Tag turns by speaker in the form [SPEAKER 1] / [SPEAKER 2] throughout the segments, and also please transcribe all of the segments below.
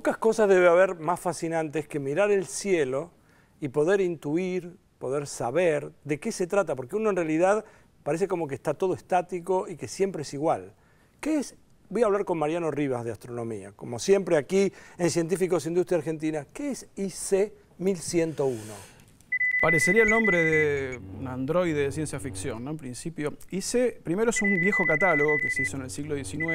[SPEAKER 1] Pocas cosas debe haber más fascinantes que mirar el cielo y poder intuir, poder saber de qué se trata, porque uno en realidad parece como que está todo estático y que siempre es igual. ¿Qué es? Voy a hablar con Mariano Rivas de astronomía, como siempre aquí en Científicos Industria Argentina. ¿Qué es IC 1101?
[SPEAKER 2] Parecería el nombre de un androide de ciencia ficción, ¿no? En principio, IC, primero es un viejo catálogo que se hizo en el siglo XIX,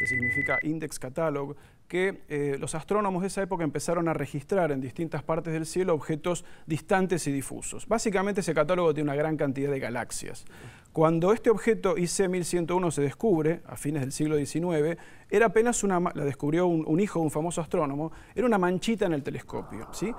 [SPEAKER 2] que significa Index Catalog, que eh, los astrónomos de esa época empezaron a registrar en distintas partes del cielo objetos distantes y difusos. Básicamente ese catálogo tiene una gran cantidad de galaxias. Cuando este objeto IC 1101 se descubre, a fines del siglo XIX, era apenas una, la descubrió un, hijo de un famoso astrónomo, era una manchita en el telescopio. ¿sí?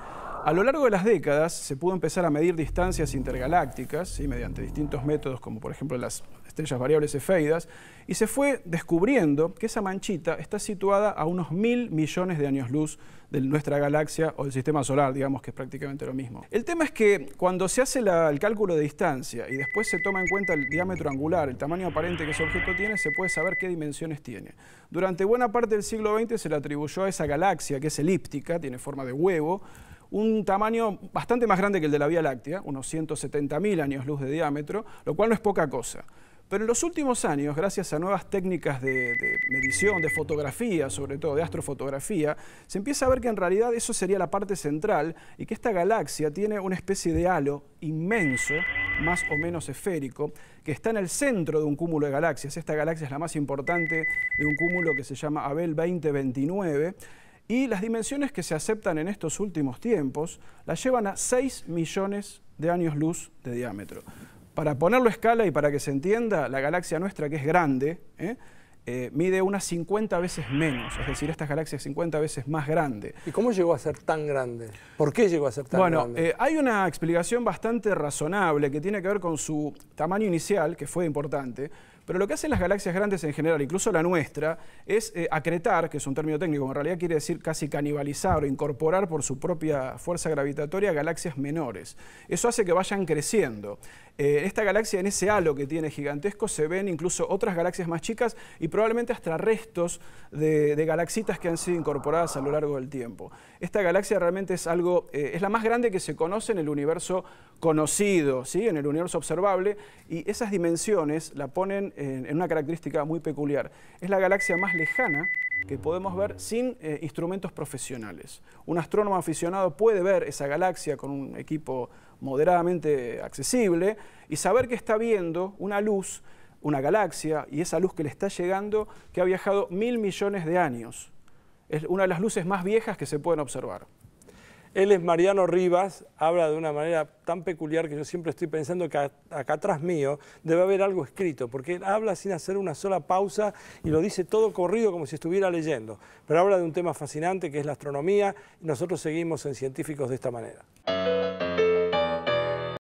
[SPEAKER 2] A lo largo de las décadas se pudo empezar a medir distancias intergalácticas mediante distintos métodos como por ejemplo las estrellas variables efeidas y se fue descubriendo que esa manchita está situada a unos mil millones de años luz de nuestra galaxia o del sistema solar, digamos que es prácticamente lo mismo. El tema es que cuando se hace el cálculo de distancia y después se toma en cuenta el diámetro angular, el tamaño aparente que ese objeto tiene, se puede saber qué dimensiones tiene. Durante buena parte del siglo XX se le atribuyó a esa galaxia, que es elíptica, tiene forma de huevo, un tamaño bastante más grande que el de la Vía Láctea, unos 170.000 años luz de diámetro, lo cual no es poca cosa. Pero en los últimos años, gracias a nuevas técnicas de, medición, de fotografía, sobre todo de astrofotografía, se empieza a ver que en realidad eso sería la parte central y que esta galaxia tiene una especie de halo inmenso más o menos esférico, que está en el centro de un cúmulo de galaxias. Esta galaxia es la más importante de un cúmulo que se llama Abel 2029. Y las dimensiones que se aceptan en estos últimos tiempos las llevan a 6 millones de años luz de diámetro. Para ponerlo a escala y para que se entienda, la galaxia nuestra, que es grande, ¿eh? Eh, mide unas 50 veces menos, es decir, estas galaxias 50 veces más grande. ¿Y cómo llegó a ser tan grande? ¿Por qué llegó a ser tan grande? Bueno, eh, hay una explicación bastante razonable que tiene que ver con su tamaño inicial, que fue importante, pero lo que hacen las galaxias grandes en general, incluso la nuestra, es eh, acretar, que es un término técnico, en realidad quiere decir casi canibalizar o incorporar por su propia fuerza gravitatoria galaxias menores. Eso hace que vayan creciendo. Eh, esta galaxia, en ese halo que tiene gigantesco, se ven incluso otras galaxias más chicas y probablemente hasta restos de, galaxitas que han sido incorporadas a lo largo del tiempo. Esta galaxia realmente es algo, eh, es la más grande que se conoce en el universo conocido, ¿sí? en el universo observable, y esas dimensiones la ponen en una característica muy peculiar. Es la galaxia más lejana que podemos ver sin eh, instrumentos profesionales. Un astrónomo aficionado puede ver esa galaxia con un equipo moderadamente accesible y saber que está viendo una luz, una galaxia, y esa luz que le está llegando, que ha viajado mil millones de años. Es una de las luces más viejas que se pueden observar. Él es Mariano Rivas,
[SPEAKER 1] habla de una manera tan peculiar que yo siempre estoy pensando que acá atrás mío debe haber algo escrito, porque él habla sin hacer una sola pausa y lo dice todo corrido como si estuviera leyendo. Pero habla de un tema fascinante que es la astronomía y nosotros seguimos en Científicos de esta manera.